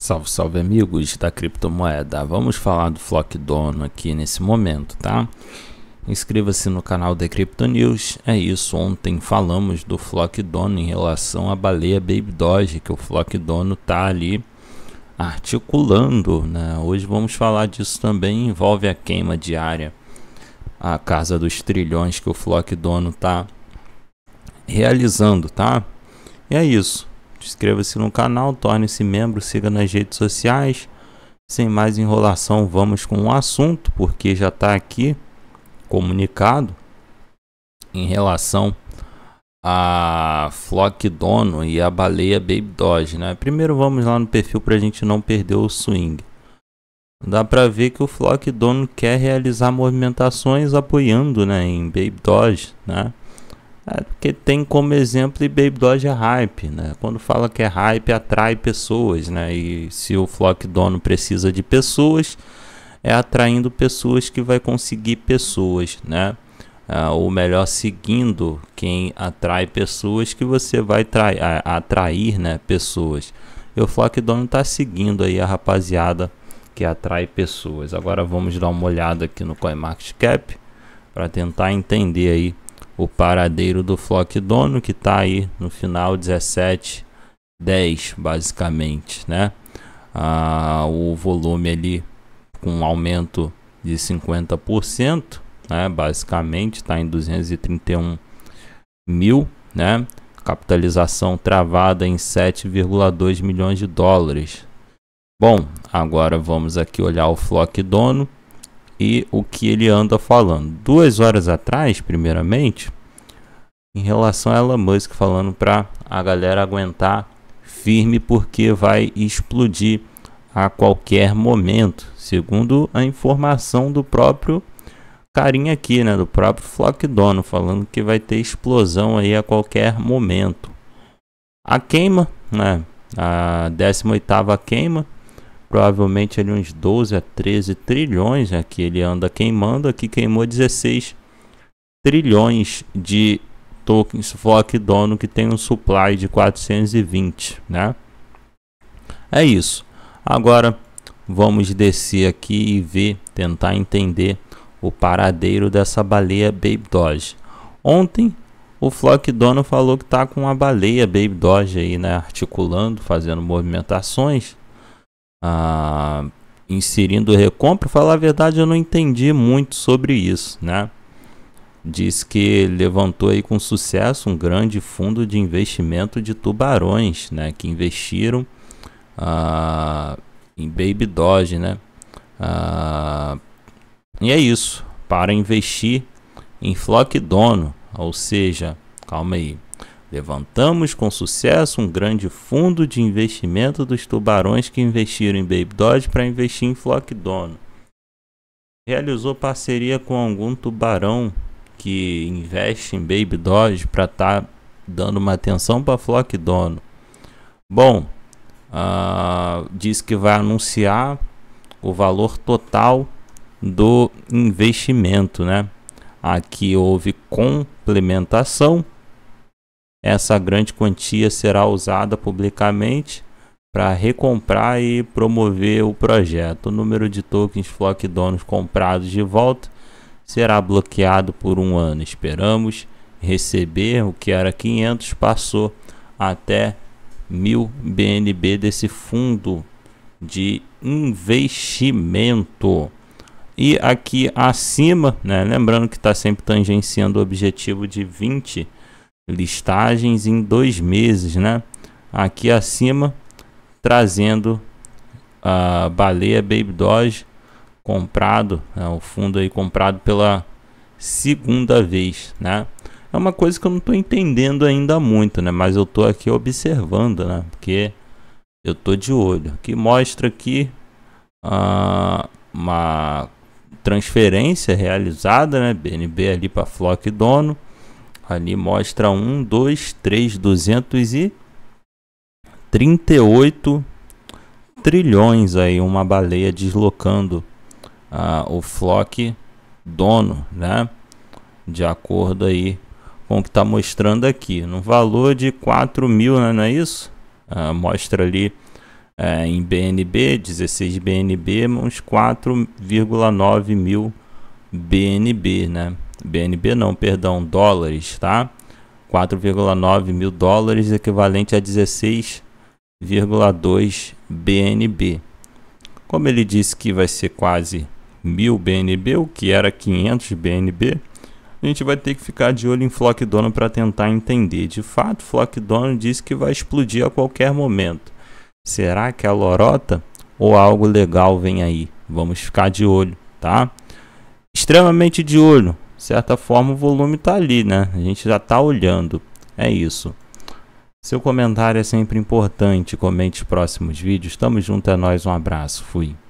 Salve, salve amigos da criptomoeda. Vamos falar do Flock Dono aqui nesse momento, tá? Inscreva-se no canal da Crypto News. É isso, ontem falamos do Flock Dono em relação à baleia Baby Doge, que o Flock Dono tá ali articulando, né? Hoje vamos falar disso também, envolve a queima diária, a casa dos trilhões que o Flock Dono tá realizando, tá? E é isso. Inscreva-se no canal, torne-se membro, siga nas redes sociais. Sem mais enrolação, vamos com o assunto, porque já está aqui comunicado em relação a Flock Dono e a baleia Baby Dodge. né? Primeiro vamos lá no perfil para a gente não perder o swing. Dá para ver que o Flock Dono quer realizar movimentações apoiando, né, em Baby Dodge. né? É porque tem como exemplo e Baby Doge é hype, né? Quando fala que é hype, atrai pessoas, né? E se o Flock dono precisa de pessoas, é atraindo pessoas que vai conseguir pessoas, né? Ah, ou melhor, seguindo quem atrai pessoas que você vai trai, a, atrair, né? Pessoas. E o Flock dono tá seguindo aí a rapaziada que atrai pessoas. Agora vamos dar uma olhada aqui no CoinMarketCap para tentar entender aí o paradeiro do Flock Dono, que está aí no final 17, 10, basicamente, né? Ah, o volume ali com um aumento de 50%, né? basicamente está em 231 mil, né? Capitalização travada em 7,2 milhões de dólares. Bom, agora vamos aqui olhar o Flock Dono e o que ele anda falando. Duas horas atrás, primeiramente, em relação a Elon Musk falando para a galera aguentar firme porque vai explodir a qualquer momento, segundo a informação do próprio carinha aqui, né, do próprio Flock Dono, falando que vai ter explosão aí a qualquer momento. A queima, né, a 18ª queima provavelmente ali uns 12 a 13 trilhões, aqui né, ele anda queimando, aqui queimou 16 trilhões de tokens Flock dono que tem um supply de 420, né? É isso. Agora vamos descer aqui e ver, tentar entender o paradeiro dessa baleia Baby Doge. Ontem o Flock Dono falou que tá com uma baleia Baby Doge aí, né, articulando, fazendo movimentações ah, inserindo recompra, falar a verdade, eu não entendi muito sobre isso, né? Diz que levantou aí com sucesso um grande fundo de investimento de tubarões, né? Que investiram ah, em Baby Doge, né? Ah, e é isso, para investir em Flock Dono, ou seja, calma aí, Levantamos com sucesso um grande fundo de investimento dos tubarões que investiram em Baby Dodge para investir em Flock Dono. Realizou parceria com algum tubarão que investe em Baby Dodge para estar tá dando uma atenção para Flock Dono. Bom, uh, diz que vai anunciar o valor total do investimento, né? Aqui houve complementação essa grande quantia será usada publicamente para recomprar e promover o projeto. O número de tokens Flock Donos comprados de volta será bloqueado por um ano. Esperamos receber o que era 500, passou até 1000 BNB desse fundo de investimento. E aqui acima, né, lembrando que está sempre tangenciando o objetivo de 20 listagens em dois meses, né? Aqui acima, trazendo a baleia Baby Doge comprado, né? o fundo aí comprado pela segunda vez, né? É uma coisa que eu não estou entendendo ainda muito, né? Mas eu estou aqui observando, né? Porque eu estou de olho. Que mostra aqui uh, uma transferência realizada, né? BNB ali para Flock dono Ali mostra 1, 2, 3, 238 trilhões aí, uma baleia deslocando ah, o flock dono, né? De acordo aí com o que está mostrando aqui, no valor de 4 mil, né? não é isso? Ah, mostra ali é, em BNB, 16 BNB, uns 4,9 mil BNB, né? BNB não, perdão, dólares, tá? 4,9 mil dólares, equivalente a 16,2 BNB. Como ele disse que vai ser quase mil BNB, o que era 500 BNB, a gente vai ter que ficar de olho em Flock Dono para tentar entender. De fato, Flock Dono disse que vai explodir a qualquer momento. Será que é a lorota ou algo legal vem aí? Vamos ficar de olho, tá? Extremamente de olho de certa forma o volume está ali, né? A gente já está olhando. É isso. Seu comentário é sempre importante. Comente os próximos vídeos. Tamo junto, é nóis. Um abraço. Fui.